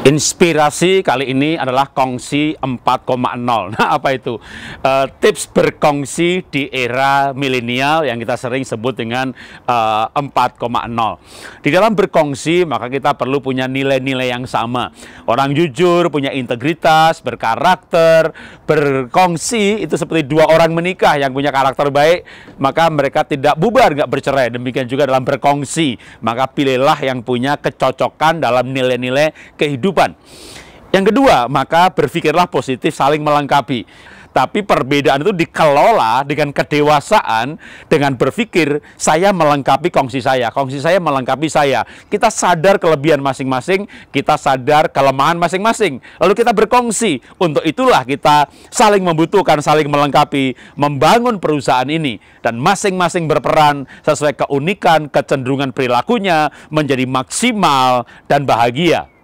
Inspirasi kali ini adalah kongsi 4.0. Nah, apa itu? Uh, tips berkongsi di era milenial yang kita sering sebut dengan uh, eh, 4.0. Di dalam berkongsi, maka kita perlu punya nilai-nilai yang sama. Orang jujur, punya integritas, berkarakter, berkongsi itu seperti dua orang menikah yang punya karakter baik, maka mereka tidak bubar, nggak bercerai. Demikian juga dalam berkongsi, maka pilihlah yang punya kecocokan dalam nilai-nilai kehidupan kehidupan. Yang kedua, maka berpikirlah positif saling melengkapi. Tapi perbedaan itu dikelola dengan kedewasaan, dengan berpikir saya melengkapi kongsi saya, kongsi saya melengkapi saya. Kita sadar kelebihan masing-masing, kita sadar kelemahan masing-masing. Lalu kita berkongsi. Untuk itulah kita saling membutuhkan, saling melengkapi, membangun perusahaan ini. Dan masing-masing berperan sesuai keunikan, kecenderungan perilakunya, menjadi maksimal dan bahagia.